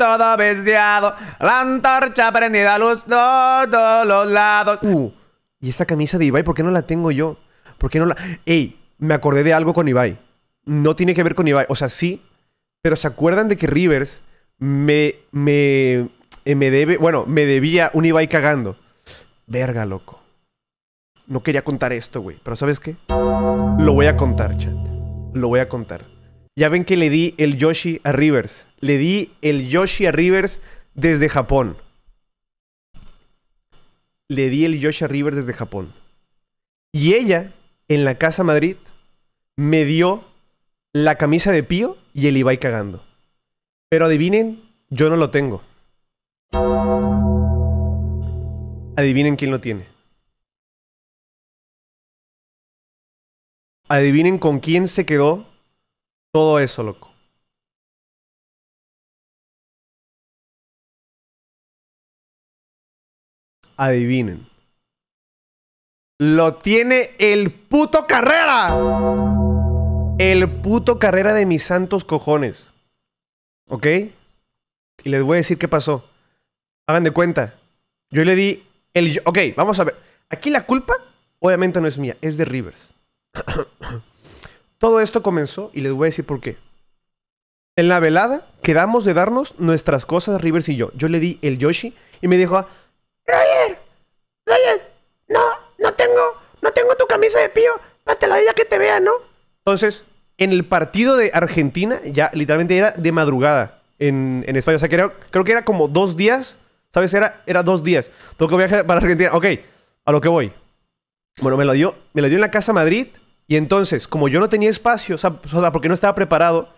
todo bestiado. La antorcha prendida, luz todos los lados. Uh, y esa camisa de Ibai, ¿por qué no la tengo yo? ¿Por qué no la...? Ey, me acordé de algo con Ibai. No tiene que ver con Ibai. O sea, sí, pero ¿se acuerdan de que Rivers me... me... Eh, me debe... Bueno, me debía un Ibai cagando. Verga, loco. No quería contar esto, güey. Pero ¿sabes qué? Lo voy a contar, chat. Lo voy a contar. Ya ven que le di el Yoshi a Rivers. Le di el Yoshi a Rivers desde Japón. Le di el Yoshi a Rivers desde Japón. Y ella, en la Casa Madrid, me dio la camisa de Pío y el Ibai cagando. Pero adivinen, yo no lo tengo. Adivinen quién lo tiene. Adivinen con quién se quedó todo eso, loco. Adivinen. Lo tiene el puto carrera. El puto carrera de mis santos cojones. ¿Ok? Y les voy a decir qué pasó. Hagan de cuenta. Yo le di el... Ok, vamos a ver. Aquí la culpa, obviamente no es mía, es de Rivers. Todo esto comenzó y les voy a decir por qué. En la velada quedamos de darnos nuestras cosas, Rivers y yo. Yo le di el Yoshi y me dijo, Roger, Roger, no, no tengo, no tengo tu camisa de pío, la ya que te vea, ¿no? Entonces, en el partido de Argentina, ya literalmente era de madrugada en, España. O sea, creo que era como dos días, ¿sabes? Era, era dos días. Tengo que viajar para Argentina. Ok, a lo que voy. Bueno, me lo dio, me lo dio en la casa Madrid. Y entonces, como yo no tenía espacio, o sea, porque no estaba preparado,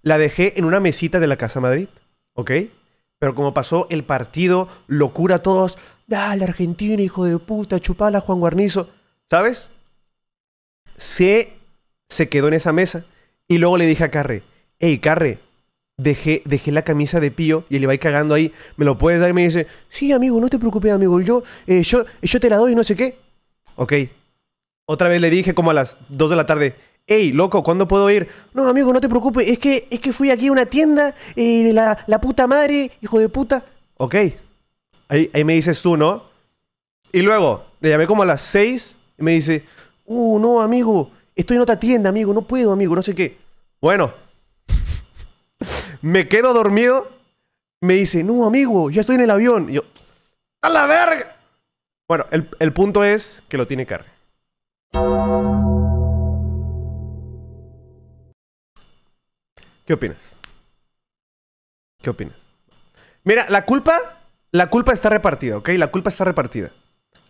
la dejé en una mesita de la Casa Madrid, ¿ok? Pero como pasó el partido, locura a todos, dale Argentina, hijo de puta, chupala Juan Guarnizo, ¿sabes? Se, se quedó en esa mesa y luego le dije a Carre, hey Carre, dejé, dejé la camisa de Pío y le va cagando ahí, ¿me lo puedes dar? Y me dice, sí amigo, no te preocupes amigo, yo, eh, yo, yo te la doy, no sé qué. Ok, otra vez le dije como a las 2 de la tarde, hey, loco, ¿cuándo puedo ir? No, amigo, no te preocupes, es que, es que fui aquí a una tienda, y eh, la, la, puta madre, hijo de puta. Ok, ahí, me dices tú, ¿no? Y luego, le llamé como a las 6 y me dice, uh, no, amigo, estoy en otra tienda, amigo, no puedo, amigo, no sé qué. Bueno, me quedo dormido, me dice, no, amigo, ya estoy en el avión. yo, a la verga. Bueno, el, el punto es que lo tiene carga. ¿Qué opinas? ¿Qué opinas? Mira, la culpa, la culpa está repartida, ¿ok? La culpa está repartida.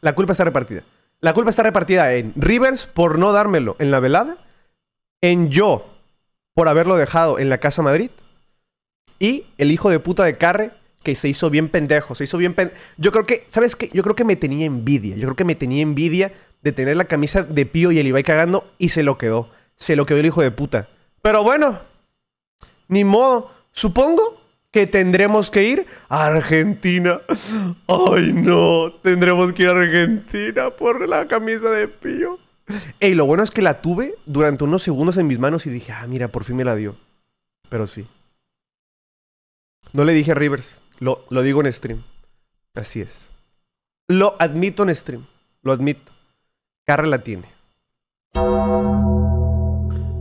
La culpa está repartida. La culpa está repartida en Rivers por no dármelo en la velada, en yo por haberlo dejado en la Casa Madrid y el hijo de puta de Carre que se hizo bien pendejo, se hizo bien pendejo. Yo creo que, ¿sabes qué? Yo creo que me tenía envidia. Yo creo que me tenía envidia de tener la camisa de Pío y el Ibai cagando y se lo quedó. Se lo quedó el hijo de puta. Pero bueno, ni modo. Supongo que tendremos que ir a Argentina. Ay, no, tendremos que ir a Argentina por la camisa de Pío. Ey, lo bueno es que la tuve durante unos segundos en mis manos y dije, ah, mira, por fin me la dio. Pero sí. No le dije a Rivers. Lo, digo en stream. Así es. Lo admito en stream. Lo admito. Carre la tiene.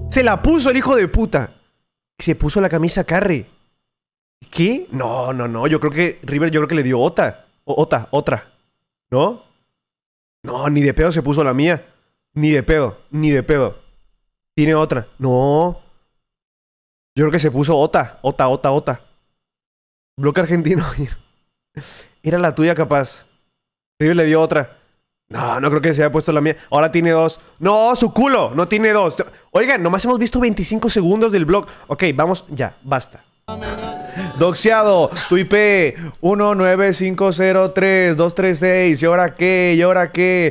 Se la puso el hijo de puta. Se puso la camisa Carre. ¿Qué? No, no, no. Yo creo que River, yo creo que le dio otra. otra, otra. ¿No? No, ni de pedo se puso la mía. Ni de pedo, ni de pedo. Tiene otra. No. Yo creo que se puso otra, otra, otra, otra. Bloque argentino. Era la tuya capaz. River le dio otra. No, no creo que se haya puesto la mía. Ahora tiene dos. No, su culo. No tiene dos. Oigan, nomás hemos visto 25 segundos del blog. Ok, vamos ya. Basta. Doxiado, tu IP 19503236. ¿Y ahora qué? ¿Y ahora qué?